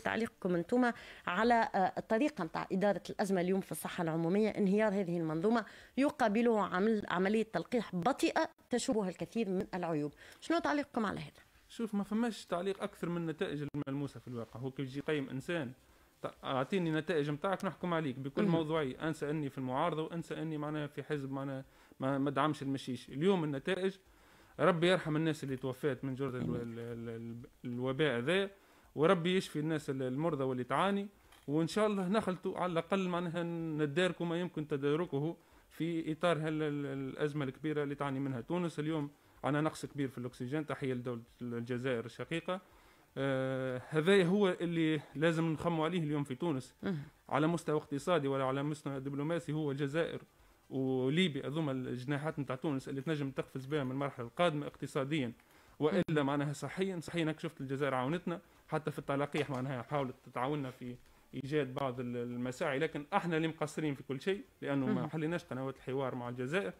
تعليقكم انتم على الطريقه آه، نتاع اداره الازمه اليوم في الصحه العموميه انهيار هذه المنظومه يقابله عمل عمليه تلقيح بطيئه تشوبها الكثير من العيوب شنو تعليقكم على هذا شوف ما فماش تعليق اكثر من النتائج الملموسه في الواقع هو كي يجي قيم انسان اعطيني نتائج نتاعك نحكم عليك بكل موضوعيه انسى اني في المعارضه وانسى اني معناها في حزب معناها ما مدعمش المشيش اليوم النتائج ربي يرحم الناس اللي توفات من جرد الوباء ذا وربي يشفي الناس المرضى واللي تعاني وان شاء الله نخلطوا على الاقل معناها نداركوا ما يمكن تداركه في اطار الازمه الكبيره اللي تعاني منها تونس اليوم عنا نقص كبير في الاكسجين تحيه لدوله الجزائر الشقيقه آه هذا هو اللي لازم نخموا عليه اليوم في تونس على مستوى اقتصادي ولا على مستوى دبلوماسي هو الجزائر وليبيا هذوما الجناحات نتاع تونس اللي تنجم تقفز بها من المرحله القادمه اقتصاديا والا معناها صحيا صحيا شفت الجزائر عاونتنا حتى في التلقيح معناها حاولت تعاوننا في ايجاد بعض المساعي لكن احنا اللي مقصرين في كل شيء لانه ما حليناش قنوات الحوار مع الجزائر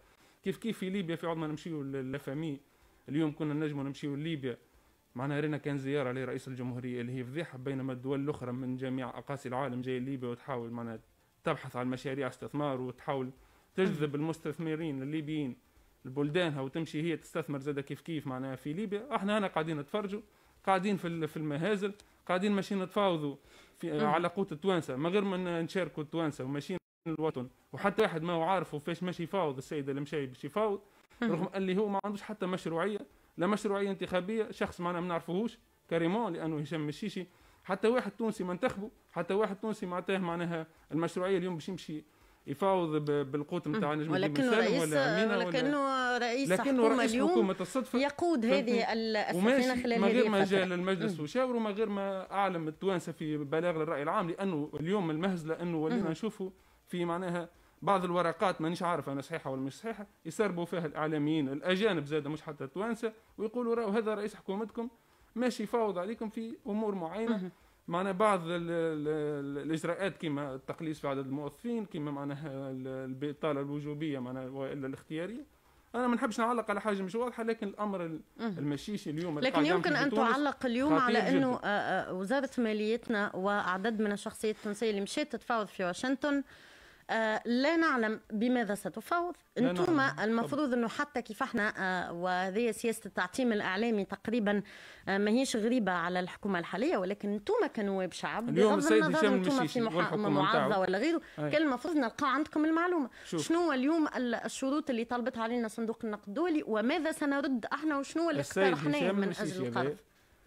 كيف كيف في ليبيا في عود ما نمشيو للفامي اليوم كنا نجموا نمشيو لليبيا معناها رينا كان زياره لرئيس الجمهوريه اللي هي فضيحه بينما الدول الاخرى من جميع اقاصي العالم جايه ليبيا وتحاول معناها تبحث عن مشاريع استثمار وتحاول تجذب المستثمرين الليبيين لبلدانها وتمشي هي تستثمر زادة كيف كيف معناها في ليبيا احنا هنا قاعدين نتفرجوا قاعدين في في المهازل قاعدين ماشيين نتفاوضوا على قوت التوانسه من غير ما نشاركوا التوانسه وماشيين الوطن وحتى واحد ما هو عارف وفاش ماشي يفاوض السيد اللي مشى باش يفاوض رغم اللي هو ما عندوش حتى مشروعيه لا مشروعيه انتخابيه شخص معنا ما نعرفوهوش كريمون لانه هشام الشيشي حتى واحد تونسي ما انتخبه حتى واحد تونسي معناتها معناها المشروعيه اليوم باش يمشي يفاوض بالقوت نتاع نجم ولكن رئيس ولا ولكنه رئيس لكنه رئيس اليوم حكومة الصدفة يقود هذه السفينة خلال من غير ما جاء للمجلس وشاور وما غير ما أعلم التوانسة في بلاغ للرأي العام لأنه اليوم المهزلة أنه ولينا نشوفوا في معناها بعض الورقات مانيش عارف انا صحيحه ولا مش صحيحه يسربوا فيها الاعلاميين الاجانب زاد مش حتى التوانسه ويقولوا راهو هذا رئيس حكومتكم ماشي يفاوض عليكم في امور معينه معنا بعض الاجراءات كما التقليص في عدد الموظفين كما معناها البطاله الوجوبيه معناها والا الاختياريه انا ما نحبش نعلق على حاجه مش واضحه لكن الامر المشيشي اليوم لكن يمكن ان تعلق اليوم على انه آه، آه، وزاره ماليتنا واعداد من الشخصيات التونسيه اللي مشات تتفاوض في واشنطن آه، لا نعلم بماذا ستفاوض انتم المفروض انه حتى كيف احنا آه، وهذه سياسه التعتيم الاعلامي تقريبا آه، ما ماهيش غريبه على الحكومه الحاليه ولكن انتم كنواب شعب بغض النظر انتم في معارضه ولا غيره كان المفروض نلقى عندكم المعلومه شوف. شنو اليوم الشروط اللي طلبت علينا صندوق النقد الدولي وماذا سنرد احنا وشنو اللي اقترحناه من اجل القرض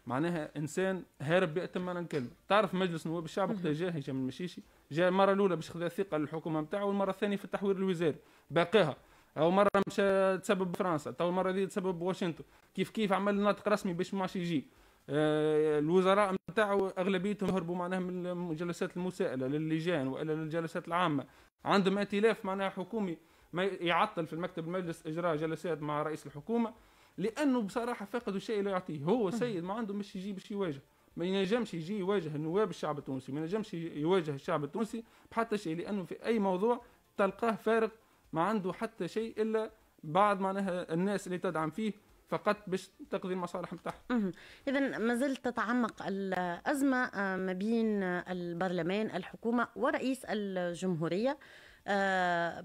معناها انسان هارب بيئه من الكلمه تعرف مجلس نواب الشعب وقت جاء هشام المشيشي جاء المره الاولى باش خذا ثقه للحكومه نتاعو والمره الثانيه في التحوير الوزاري باقيها او مره مشى تسبب فرنسا تو المره دي تسبب واشنطن كيف كيف عمل ناطق رسمي باش ما يجي آه، الوزراء نتاعو اغلبيتهم هربوا معناها من جلسات المساءله للجان والا للجلسات العامه عندهم ائتلاف معناها حكومي ما يعطل في المكتب المجلس اجراء جلسات مع رئيس الحكومه لانه بصراحه فقدوا الشيء اللي يعطيه هو سيد ما عنده مش يجي باش يواجه ما ينجمش يجي يواجه النواب الشعب التونسي ما ينجمش يواجه الشعب التونسي بحتى شيء لانه في اي موضوع تلقاه فارق ما عنده حتى شيء الا بعض معناها الناس اللي تدعم فيه فقط باش تقضي المصالح نتاعها. اذا ما زلت تتعمق الازمه آه، ما بين البرلمان الحكومه ورئيس الجمهوريه آه،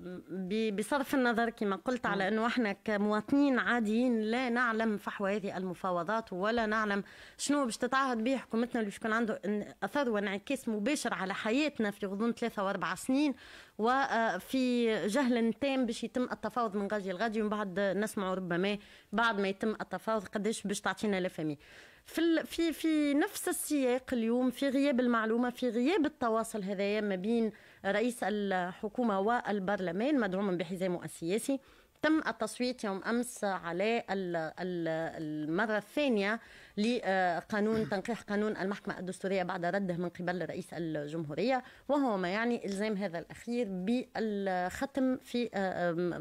بصرف النظر كما قلت على انه احنا كمواطنين عاديين لا نعلم فحوى هذه المفاوضات ولا نعلم شنو باش تتعهد به حكومتنا اللي يكون عنده اثر وانعكاس مباشر على حياتنا في غضون ثلاثه واربع سنين وفي آه، جهل تام باش يتم التفاوض من غادي لغادي ومن بعد نسمع ربما بعد ما يتم التفاوض قداش باش تعطينا لفامي في في في نفس السياق اليوم في غياب المعلومه في غياب التواصل هذايا ما بين رئيس الحكومة والبرلمان مدعوما بحزامه السياسي تم التصويت يوم امس على المره الثانيه لقانون تنقيح قانون المحكمه الدستوريه بعد رده من قبل رئيس الجمهوريه وهو ما يعني الزام هذا الاخير بالختم في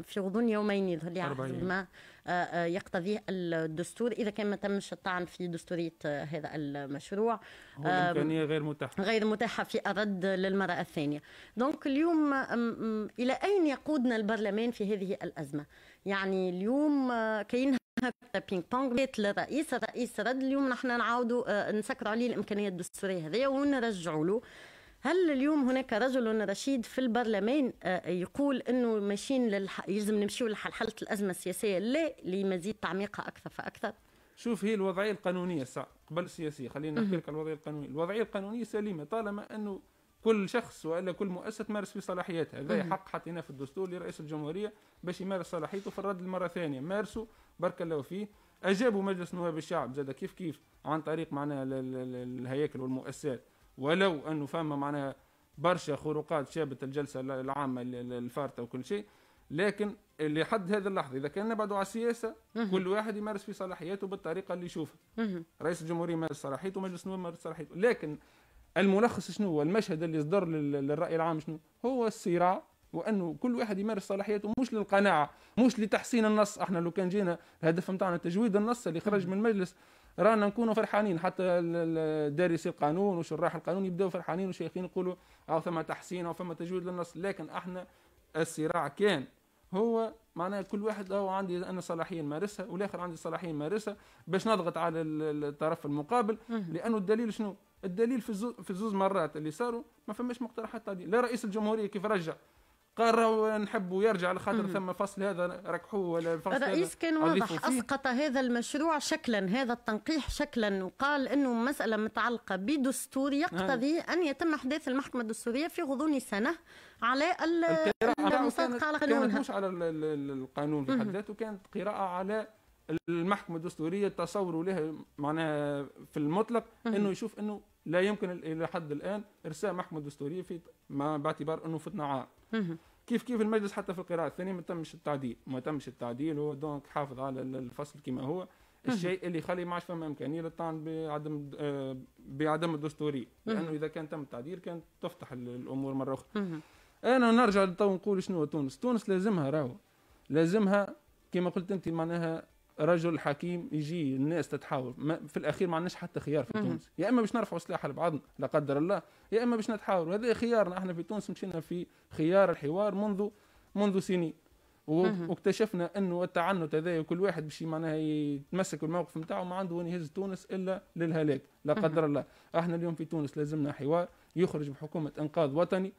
في غضون يومين يظهر لي آه، آه، يقتضيه الدستور اذا كان ما تمش الطعن في دستوريه آه، هذا المشروع الامكانيه غير متاحه غير متاحه في الرد للمراه الثانيه دونك اليوم الى اين يقودنا البرلمان في هذه الازمه يعني اليوم كاين بينغ بونغ بيت للرئيس الرئيس رد اليوم نحن نعاودوا نسكروا عليه الامكانيه الدستوريه هذه ونرجعوا له هل اليوم هناك رجل رشيد في البرلمان آه، يقول انه ماشيين للح... يلزم نمشيو لحلحله الازمه السياسيه لا لمزيد تعميقها اكثر فاكثر شوف هي الوضعيه القانونيه ساعة قبل السياسيه خلينا نحكي لك الوضعيه القانونيه الوضعيه القانونيه سليمه طالما انه كل شخص والا كل مؤسسه تمارس في صلاحياتها هذا حق حطيناه في الدستور لرئيس الجمهوريه باش يمارس صلاحيته في الرد المره الثانيه مارسه بارك الله فيه اجابوا مجلس نواب الشعب زاد كيف كيف عن طريق معناها الهياكل والمؤسسات ولو انه فما معناها برشا خروقات شابت الجلسه العامه الفارته وكل شيء لكن لحد هذه اللحظه اذا كان نبعدوا على السياسه كل واحد يمارس في صلاحياته بالطريقه اللي يشوفها رئيس الجمهوريه يمارس صلاحيته ومجلس النواب يمارس صلاحيته لكن الملخص شنو هو المشهد اللي صدر للراي العام شنو هو الصراع وانه كل واحد يمارس صلاحياته مش للقناعه مش لتحسين النص احنا لو كان جينا الهدف نتاعنا تجويد النص اللي خرج من المجلس رانا نكونوا فرحانين حتى دارسي القانون وشراح القانون يبداو فرحانين وشيخين يقولوا او ثم تحسين او ثم تجويد للنص لكن احنا الصراع كان هو معناه كل واحد او عندي انا صلاحيه نمارسها والاخر عندي صلاحيه نمارسها باش نضغط على الطرف المقابل لانه الدليل شنو؟ الدليل في زوز في الزوز مرات اللي صاروا ما فماش مقترحات تعديل لا رئيس الجمهوريه كيف رجع قال نحب نحبوا يرجع لخاطر ثم فصل هذا ركحوه ولا فصل الرئيس كان واضح اسقط هذا المشروع شكلا هذا التنقيح شكلا وقال انه مساله متعلقه بدستور يقتضي آه. ان يتم احداث المحكمه الدستوريه في غضون سنه على المصادقه على قانونها كانت مش على القانون بحد ذاته كانت قراءه على المحكمه الدستوريه تصوروا لها معناها في المطلق انه يشوف انه لا يمكن الى حد الان ارساء محكمه دستوريه في ما باعتبار انه فتنة عام كيف كيف المجلس حتى في القراءه الثانيه ما تمش التعديل ما تمش التعديل هو دونك حافظ على الفصل كما هو الشيء اللي يخلي ما عادش فما امكانيه للطعن بعدم آه، بعدم الدستوريه لانه اذا كان تم التعديل كانت تفتح الامور مره اخرى انا نرجع تو نقول شنو تونس تونس لازمها راهو لازمها كما قلت انت معناها رجل حكيم يجي الناس تتحاور في الاخير ما عندناش حتى خيار في تونس يا اما باش نرفعوا سلاح لبعضنا لا قدر الله يا اما باش نتحاور هذا خيارنا احنا في تونس مشينا في خيار الحوار منذ منذ سنين واكتشفنا انه التعنت هذا كل واحد باش معناها يتمسك بالموقف نتاعو ما عنده وين يهز تونس الا للهلاك لا قدر الله احنا اليوم في تونس لازمنا حوار يخرج بحكومه انقاذ وطني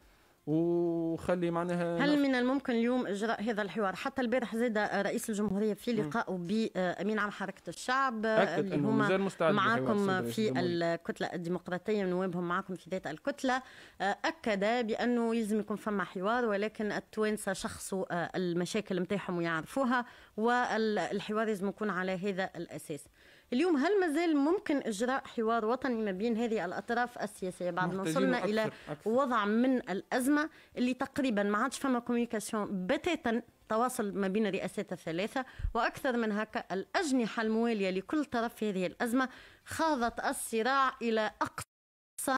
وخلي معناها هل من الممكن اليوم اجراء هذا الحوار حتى البارح زاد رئيس الجمهوريه في لقاء بامين عام حركه الشعب آه، اللي هما معاكم في الكتله الديمقراطيه نوابهم معاكم في ذات الكتله آه، اكد بانه يلزم يكون فما حوار ولكن التوانسه شخصوا آه، المشاكل نتاعهم ويعرفوها والحوار لازم يكون على هذا الاساس اليوم هل مازال ممكن إجراء حوار وطني ما بين هذه الأطراف السياسية بعد ما وصلنا أكثر إلى أكثر. وضع من الأزمة اللي تقريبا ما عادش فما كوميونيكاسيون بتاتا تواصل ما بين الرئاسات الثلاثة وأكثر من هكا الأجنحة الموالية لكل طرف في هذه الأزمة خاضت الصراع إلى أقصى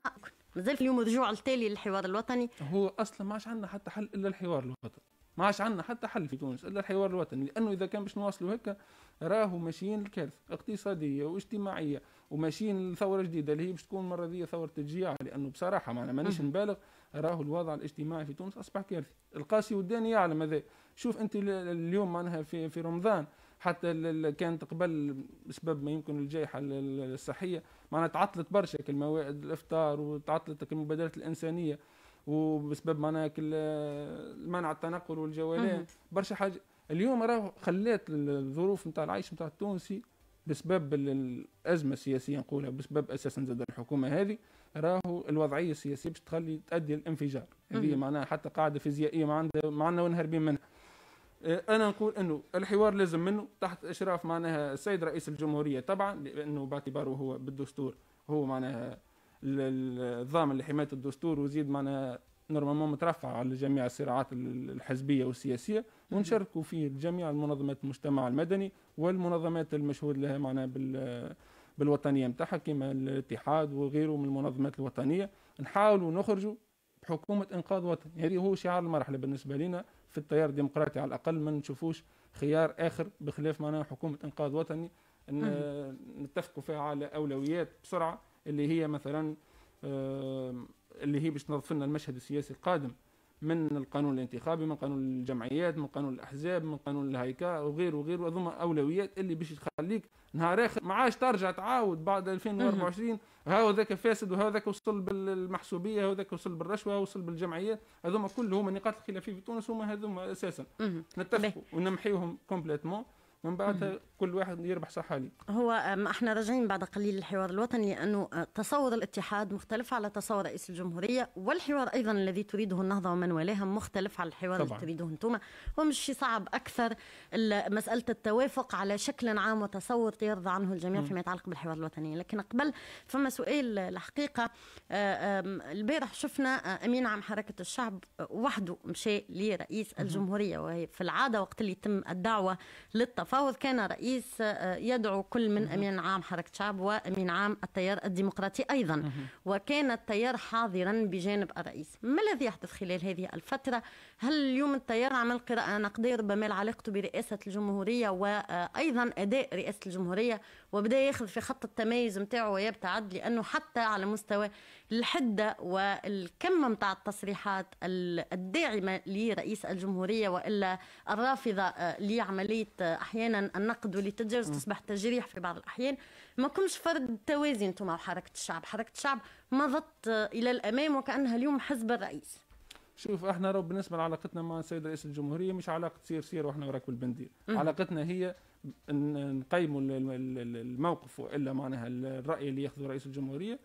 مازال اليوم رجوع التالي للحوار الوطني هو أصلا ما عادش عندنا حتى حل إلا الحوار الوطني ما عادش عندنا حتى حل في تونس إلا الحوار الوطني لأنه إذا كان باش نواصلوا هكا راهو ماشيين لكارثه اقتصاديه واجتماعيه وماشيين لثوره جديده اللي هي باش تكون المره دي ثوره تجيع لانه بصراحه معنا مانيش نبالغ راهو الوضع الاجتماعي في تونس اصبح كارثي القاسي والداني يعلم هذا شوف انت اليوم معناها في في رمضان حتى كانت قبل بسبب ما يمكن الجائحه الصحيه معناها تعطلت برشا كالموائد الافطار وتعطلت المبادرات الانسانيه وبسبب معناها منع التنقل والجولان برشا حاجه اليوم راه خلات الظروف نتاع العيش نتاع التونسي بسبب الازمه السياسيه نقولها بسبب اساسا زاد الحكومه هذه راهو الوضعيه السياسيه باش تخلي تؤدي الانفجار هذه معناها حتى قاعده فيزيائيه ما عندها ما عندنا وين هاربين منها إيه، انا نقول انه الحوار لازم منه تحت اشراف معناها السيد رئيس الجمهوريه طبعا لانه باعتباره هو بالدستور هو معناها الضامن لحمايه الدستور وزيد معناها نورمالمون مترفع على جميع الصراعات الحزبيه والسياسيه ونشاركوا فيه جميع المنظمات المجتمع المدني والمنظمات المشهود لها معنا بال بالوطنيه نتاعها كما الاتحاد وغيره من المنظمات الوطنيه نحاولوا نخرجوا بحكومه انقاذ وطن يعني هو شعار المرحله بالنسبه لنا في التيار الديمقراطي على الاقل ما نشوفوش خيار اخر بخلاف معناها حكومه انقاذ وطني ان نتفقوا فيها على اولويات بسرعه اللي هي مثلا اللي هي باش تنظف لنا المشهد السياسي القادم من القانون الانتخابي من قانون الجمعيات من قانون الاحزاب من قانون الهيكله وغيره وغيره هذوما اولويات اللي باش تخليك نهار اخر ما عادش ترجع تعاود بعد 2024 هو ذاك فاسد وهذاك وصل بالمحسوبيه وهذاك وصل بالرشوه وصل بالجمعيات هذوما كل هما نقاط الخلافيه في تونس هما هذوما اساسا نتفقوا ونمحيهم كومبليتمون ومن بعدها كل واحد يربح صحة لي هو احنا راجعين بعد قليل الحوار الوطني لانه تصور الاتحاد مختلف على تصور رئيس الجمهوريه والحوار ايضا الذي تريده النهضه ومن والاها مختلف على الحوار طبعا. اللي تريده انتم ومش شيء صعب اكثر مساله التوافق على شكل عام وتصور يرضى عنه الجميع فيما يتعلق بالحوار الوطني لكن قبل فما سؤال الحقيقه البارح شفنا امين عام حركه الشعب وحده مشى لرئيس الجمهوريه وهي في العاده وقت اللي يتم الدعوه للتفاوض التفاوض كان رئيس آه، يدعو كل من امين عام حركه شعب وامين عام التيار الديمقراطي ايضا وكان التيار حاضرا بجانب الرئيس ما الذي يحدث خلال هذه الفتره هل اليوم التيار عمل قراءه نقديه ربما علاقته برئاسه الجمهوريه وايضا اداء رئاسه الجمهوريه وبدا ياخذ في خط التمايز نتاعو ويبتعد لانه حتى على مستوى الحدة والكم متاع التصريحات الداعمة لرئيس الجمهورية وإلا الرافضة آه، لعملية آه، أحيانا النقد وللتجاوز تصبح تجريح في بعض الأحيان ما كنش فرد توازي انتم مع حركة الشعب حركة الشعب مضت آه، إلى الأمام وكأنها اليوم حزب الرئيس شوف احنا راه بالنسبه لعلاقتنا مع السيد رئيس الجمهوريه مش علاقه سير سير واحنا وراك بالبندير علاقتنا هي نقيموا الموقف والا معناها الراي اللي ياخذه رئيس الجمهوريه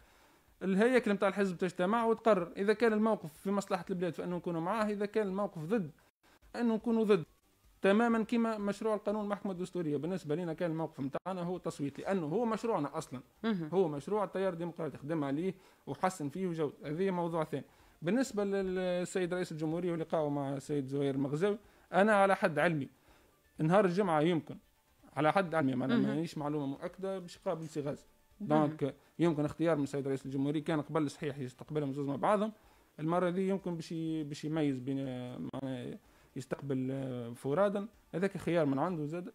الهياكل نتاع الحزب تجتمع وتقرر اذا كان الموقف في مصلحه البلاد فانه نكونوا معاه اذا كان الموقف ضد انه نكونوا ضد تماما كما مشروع القانون المحكمه الدستوريه بالنسبه لنا كان الموقف نتاعنا هو تصويت لانه هو مشروعنا اصلا هو مشروع التيار الديمقراطي خدم عليه وحسن فيه وجود هذه موضوع ثاني بالنسبه للسيد رئيس الجمهوريه ولقائه مع السيد زهير المغزاوي انا على حد علمي نهار الجمعه يمكن على حد علمي معناها مانيش معلومه مؤكده باش قابل سي نعم. دونك يمكن اختيار من سيد رئيس الجمهوريه كان قبل صحيح يستقبلهم زوز مع بعضهم المره ذي يمكن باش باش يميز بين يستقبل آه، فرادا هذاك خيار من عنده زاد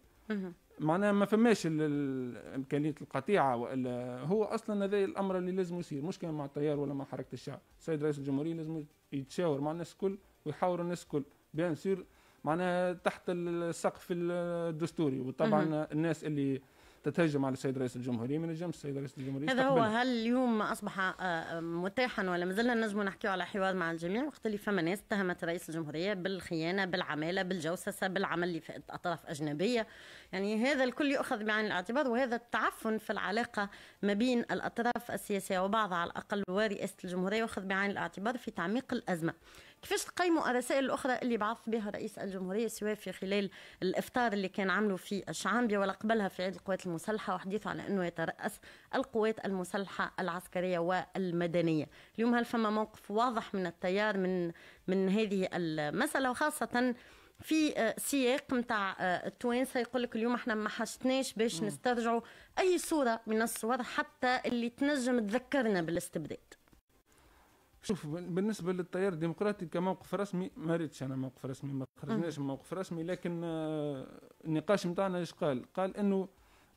معناها ما فماش امكانيه القطيعه والا هو اصلا هذا الامر اللي لازم يصير مش كان مع التيار ولا مع حركه الشعب السيد رئيس الجمهوريه لازم يتشاور مع الناس الكل ويحاور الناس الكل بيان سير معناها تحت السقف الدستوري وطبعا الناس اللي تتهجم على السيد رئيس الجمهورية من الجنب السيد رئيس الجمهورية هذا هو هل اليوم أصبح آه، متاحا ولا زلنا نجم نحكي على حوار مع الجميع وقت اللي فما ناس اتهمت رئيس الجمهورية بالخيانة بالعمالة بالجوسسة بالعمل في أطراف أجنبية يعني هذا الكل يؤخذ بعين الاعتبار وهذا التعفن في العلاقة ما بين الأطراف السياسية وبعضها على الأقل ورئاسة الجمهورية يؤخذ بعين الاعتبار في تعميق الأزمة كيفاش تقيموا الرسائل الأخرى اللي بعث بها رئيس الجمهورية سواء في خلال الإفطار اللي كان عمله في الشعامبي ولا قبلها في عيد القوات المسلحة وحديثه على أنه يترأس القوات المسلحة العسكرية والمدنية اليوم هل فما موقف واضح من التيار من من هذه المسألة وخاصة في آه، سياق نتاع آه، التوانسه يقول لك اليوم احنا ما حشتناش باش نسترجعوا اي صوره من الصور حتى اللي تنجم تذكرنا بالاستبداد شوف بالنسبة للتيار الديمقراطي كموقف رسمي ما ريتش أنا موقف رسمي ما خرجناش من موقف رسمي لكن آه، النقاش نتاعنا ايش قال؟ قال إنه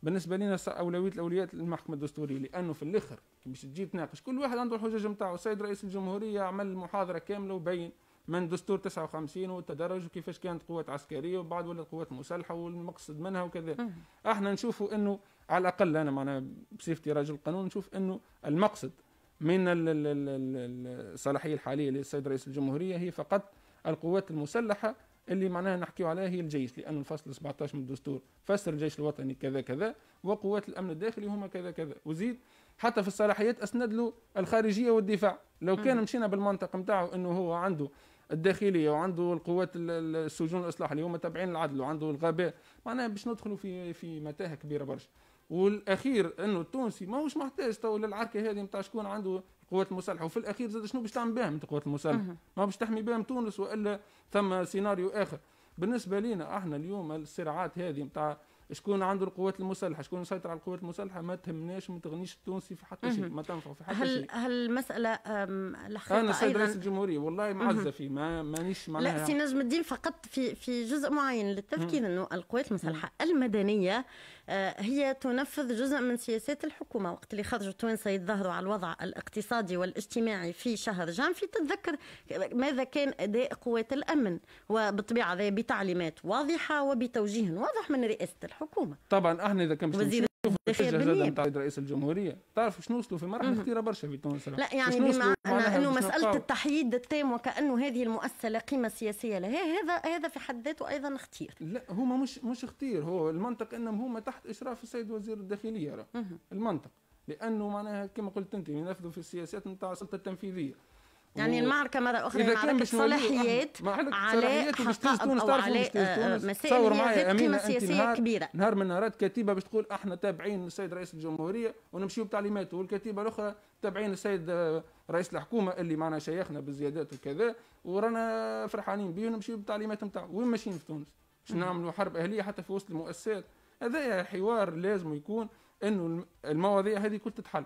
بالنسبة لنا أولوية الأولويات للمحكمة الدستورية لأنه في الآخر باش تجي تناقش كل واحد عنده الحجج نتاعه السيد رئيس الجمهورية عمل محاضرة كاملة وبين من دستور 59 والتدرج وكيفاش كانت قوات عسكريه وبعد ولا قوات مسلحه والمقصد منها وكذا احنا نشوفوا انه على الاقل انا معنا بصفتي رجل قانون نشوف انه المقصد من الصلاحيه الحاليه للسيد رئيس الجمهوريه هي فقط القوات المسلحه اللي معناها نحكيو عليها هي الجيش لأن الفصل 17 من الدستور فسر الجيش الوطني كذا كذا وقوات الأمن الداخلي هما كذا كذا وزيد حتى في الصلاحيات أسند له الخارجية والدفاع لو كان مشينا بالمنطق نتاعو أنه هو عنده الداخليه وعنده القوات السجون الاصلاح اللي هما تابعين العدل وعنده الغباء معناها باش ندخلوا في في متاهه كبيره برشا والاخير انه التونسي ماهوش محتاج تو للعركه هذه نتاع شكون عنده القوات المسلحه وفي الاخير زاد شنو باش تعمل بهم القوات المسلحه ما باش تحمي بهم تونس والا ثم سيناريو اخر بالنسبه لنا احنا اليوم الصراعات هذه نتاع شكون عنده القوات المسلحه شكون يسيطر على القوات المسلحه ما تهمناش ما تغنيش التونسي في حتى شيء ما تنفع في حتى هل شيء هل المساله الاخيره انا سيد رئيس الجمهوريه والله معزه في ما مانيش معناها لا سي نجم الدين فقط في في جزء معين للتذكير انه القوات المسلحه المدنيه هي تنفذ جزء من سياسات الحكومه وقت اللي خرجوا التوانسه يتظاهروا على الوضع الاقتصادي والاجتماعي في شهر جانفي تتذكر ماذا كان اداء قوات الامن وبالطبيعه بتعليمات واضحه وبتوجيه واضح من رئاسه الحكومه طبعا احنا اذا كان شوف الخير بالنية نتاع رئيس الجمهوريه تعرف شنو وصلوا في مرحله خطيره برشا في تونس لا يعني بمعنى انه مساله التحييد التام وكانه هذه المؤسسه لا قيمه سياسيه لها هذا هذا في حد ذاته ايضا خطير لا هما مش مش خطير هو المنطق انهم هما تحت اشراف السيد وزير الداخليه المنطق لانه معناها كما قلت انت ينفذوا في السياسات نتاع السلطه التنفيذيه يعني المعركه مره اخرى يعني معركه صلاحيات على حقائق او على آه، مسائل قيمه سياسيه كبيره نهار من نهارات كتيبه باش تقول احنا تابعين السيد رئيس الجمهوريه ونمشيو بتعليماته والكتيبه الاخرى تابعين السيد رئيس الحكومه اللي معنا شيخنا بالزيادات وكذا ورانا فرحانين به ونمشيو بالتعليمات نتاعو وين ماشيين في تونس باش نعملوا حرب اهليه حتى في وسط المؤسسات هذا حوار لازم يكون انه المواضيع هذه كل تتحل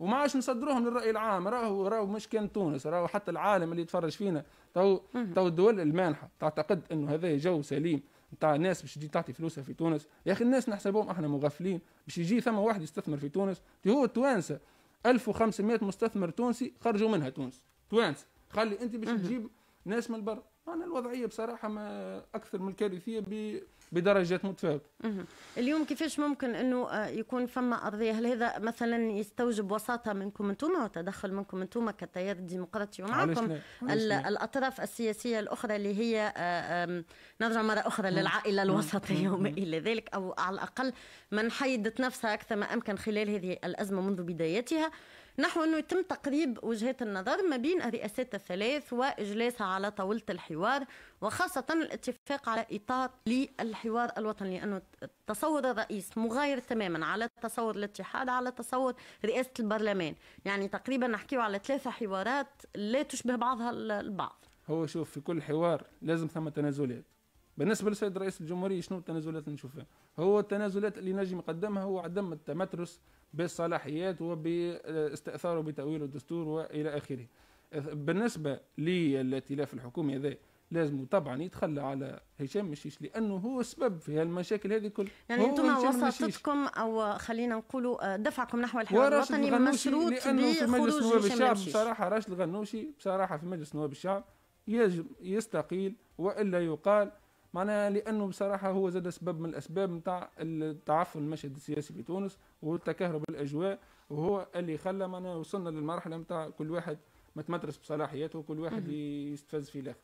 وما عادش نصدروهم للراي العام راهو راهو مش كان تونس راهو حتى العالم اللي يتفرج فينا تو تو الدول المانحه تعتقد انه هذا جو سليم نتاع الناس باش تجي تعطي فلوسها في تونس يا اخي الناس نحسبهم احنا مغفلين باش يجي ثم واحد يستثمر في تونس هو التوانسه 1500 مستثمر تونسي خرجوا منها تونس توانسه خلي انت باش تجيب ناس من برا أنا الوضعية بصراحة ما أكثر من كارثية بدرجات متفاوتة. اليوم كيفاش ممكن أنه آه، يكون فما أرضية هل هذا مثلا يستوجب وساطة منكم أنتم وتدخل منكم أنتم كتيار ديمقراطي ومعكم الأطراف السياسية الأخرى اللي هي آه، نرجع مرة أخرى نعم. للعائلة نعم. الوسطية نعم. وما إلى ذلك أو على الأقل من حيدت نفسها أكثر ما أمكن خلال هذه الأزمة منذ بدايتها نحو أنه يتم تقريب وجهات النظر ما بين الرئاسات الثلاث وإجلاسها على طاولة الحوار وخاصة الاتفاق على إطار للحوار الوطني لأنه تصور الرئيس مغاير تماما على تصور الاتحاد على تصور رئاسة البرلمان يعني تقريبا نحكيه على ثلاثة حوارات لا تشبه بعضها البعض هو شوف في كل حوار لازم ثم تنازلات بالنسبه للسيد رئيس الجمهوريه شنو التنازلات اللي نشوفها؟ هو التنازلات اللي نجم يقدمها هو عدم التمترس بالصلاحيات وباستئثاره بتأويل الدستور وإلى آخره بالنسبة للائتلاف الحكومي هذا لازم طبعا يتخلى على هشام مشيش لانه هو السبب في هالمشاكل هذه كل يعني انتم وساطتكم او خلينا نقولوا دفعكم نحو الحوار الوطني مشروط مجلس نواب الشعب بصراحه راشد الغنوشي بصراحه في مجلس نواب الشعب يجب يستقيل والا يقال معناها لانه بصراحه هو زاد سبب من الاسباب نتاع تعفن المشهد السياسي في تونس والتكهرب الاجواء وهو اللي خلى معناها وصلنا للمرحله نتاع كل واحد متمترس بصلاحياته وكل واحد يستفز في الاخر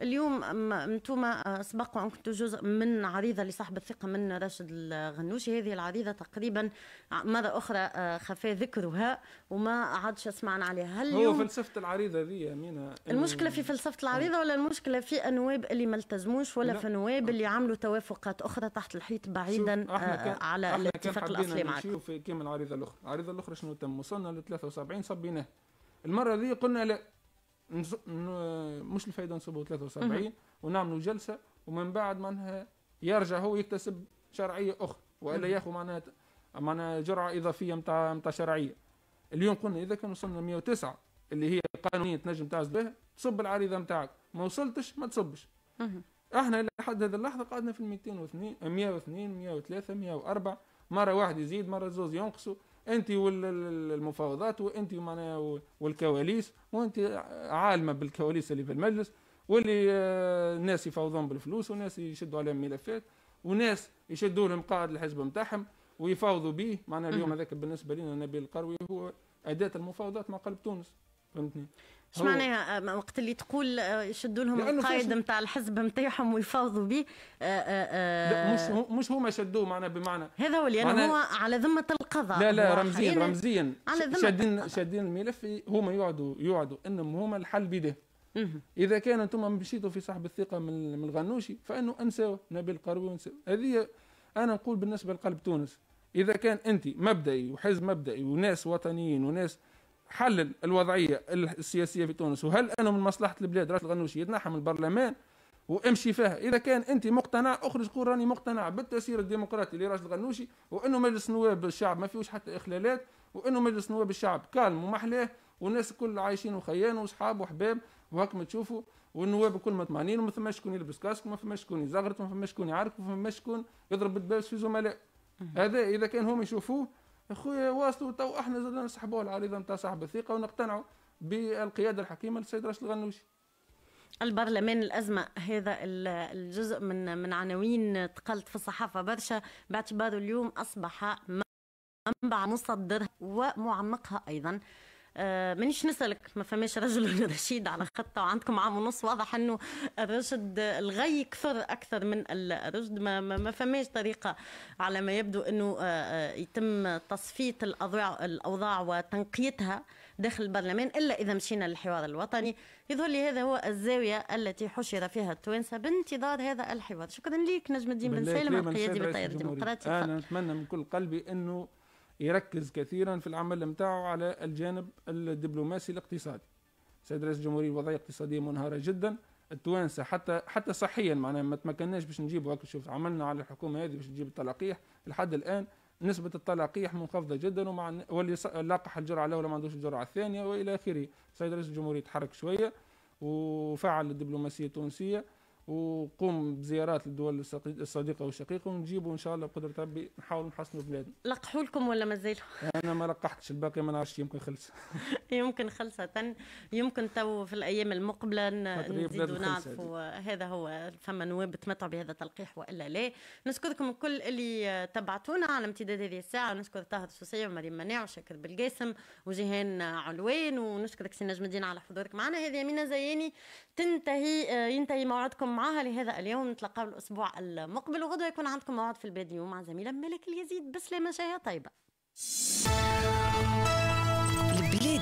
اليوم انتم سبق وان كنتوا جزء من عريضه لصاحب الثقه من راشد الغنوشي هذه العريضه تقريبا مره اخرى آه، خفى ذكرها وما عادش سمعنا عليها هل هو فلسفه العريضه ذي مينا المشكله في فلسفه العريضه إيه. ولا المشكله في النواب اللي ما التزموش ولا في النواب اللي عملوا توافقات اخرى تحت الحيط بعيدا احنا آه، على احنا الاتفاق الاصلي معك شوف كامل العريضه الاخرى العريضه الاخرى شنو تم وصلنا ل 73 صبيناه المره ذي قلنا لا مش الفايده نصبوا 73 ونعملوا جلسه ومن بعد معناها يرجع هو يكتسب شرعيه اخرى والا ياخذ معناها معناها جرعه اضافيه نتاع نتاع شرعيه اليوم قلنا اذا كان وصلنا 109 اللي هي قانونيه تنجم تعز بها تصب العريضه نتاعك ما وصلتش ما تصبش احنا لحد هذه اللحظه قعدنا في 202 102 103 104 مره واحد يزيد مره زوز ينقصوا انت والمفاوضات وانت معناها والكواليس وانت عالمه بالكواليس اللي في المجلس واللي الناس آه، يفاوضون بالفلوس وناس يشدوا عليهم ملفات وناس يشدوا لهم قائد الحزب نتاعهم ويفاوضوا به معناها اليوم هذاك بالنسبه لنا نبيل القروي هو اداه المفاوضات مع قلب تونس فهمتني اش معناها آه، وقت اللي تقول آه، يشدوا لهم القائد نتاع الحزب نتاعهم ويفاوضوا به آه، مش مش هما شدوه معنا بمعنى هذا هو لان هو على ذمه القضاء لا لا رمزيا رمزيا شادين شادين الملف هما يقعدوا يقعدوا انهم هما الحل بيده اذا كان انتم مشيتوا في صاحب الثقه من الغنوشي فانه انساوه نبيل قروي هذه انا نقول بالنسبه لقلب تونس اذا كان انت مبدئي وحزب مبدئي وناس وطنيين وناس حلل الوضعيه السياسيه في تونس وهل انه من مصلحه البلاد راشد الغنوشي يتنحى من البرلمان وامشي فيها اذا كان انت مقتنع اخرج قول راني مقتنع بالتسيير الديمقراطي لراشد الغنوشي وانه مجلس نواب الشعب ما فيهوش حتى اخلالات وانه مجلس نواب الشعب كالم ومحلاه والناس الكل عايشين وخيان وصحاب وحباب وهاك ما تشوفوا والنواب الكل مطمئنين وما فماش شكون يلبس كاسك وما فماش شكون يزغرط وما فماش شكون يعرك وما فماش شكون يضرب بالباس في زملاء هذا اذا كان هم يشوفوه اخويا واصلوا تو احنا زدنا نسحبوا العريضه نتاع صاحب الثقه ونقتنعوا بالقياده الحكيمه للسيد راشد الغنوشي البرلمان الأزمة هذا الجزء من من عناوين تقلت في الصحافة برشا باعتباره اليوم أصبح منبع مصدرها ومعمقها أيضا آه، مانيش نسألك ما فماش رجل رشيد على خطة وعندكم عام ونص واضح أنه الرشد الغي كثر أكثر من الرشد ما, ما فماش طريقة على ما يبدو أنه آه، آه، يتم تصفية الأوضاع, الأوضاع وتنقيتها داخل البرلمان إلا إذا مشينا للحوار الوطني يظهر لي هذا هو الزاوية التي حشر فيها التوانسة بانتظار هذا الحوار شكرا لك نجم الدين بن سالم القيادي بالتيار الديمقراطي أنا أتمنى من كل قلبي أنه يركز كثيرا في العمل متاعه على الجانب الدبلوماسي الاقتصادي سيد رئيس الجمهورية الوضعية الاقتصادية منهارة جدا التوانسة حتى حتى صحيا معناها ما تمكناش باش نجيبوا شوف عملنا على الحكومة هذه باش نجيب التلقيح لحد الآن نسبة التلقيح منخفضة جدا ومع واللي لاقح الجرعة الأولى ما عندوش الجرعة الثانية وإلى آخره سيد رئيس الجمهورية تحرك شوية وفعل الدبلوماسية التونسية وقوم بزيارات الدول الصديقه والشقيقه ونجيبوا ان شاء الله بقدره ربي نحاول نحسنوا بلادنا. لقحوا لكم ولا مازال؟ انا ما لقحتش الباقي ما نعرفش يمكن خلص. يمكن خلصة يمكن تو في الايام المقبله نزيدوا نعرفوا هذا هو فما نواب تمتعوا بهذا التلقيح والا لا. نشكركم الكل اللي تبعتونا على امتداد هذه الساعه نشكر طه السوسيه ومريم مناع وشاكر بالقاسم وجيهان علوان ونشكرك سي نجم الدين على حضورك معنا هذه امينه زياني تنتهي آه، ينتهي موعدكم معها لهذا اليوم نتلقاو الأسبوع المقبل وغدا يكون عندكم موعد في الباديو مع زميلة ملك اليزيد بسلامة شاية طيبة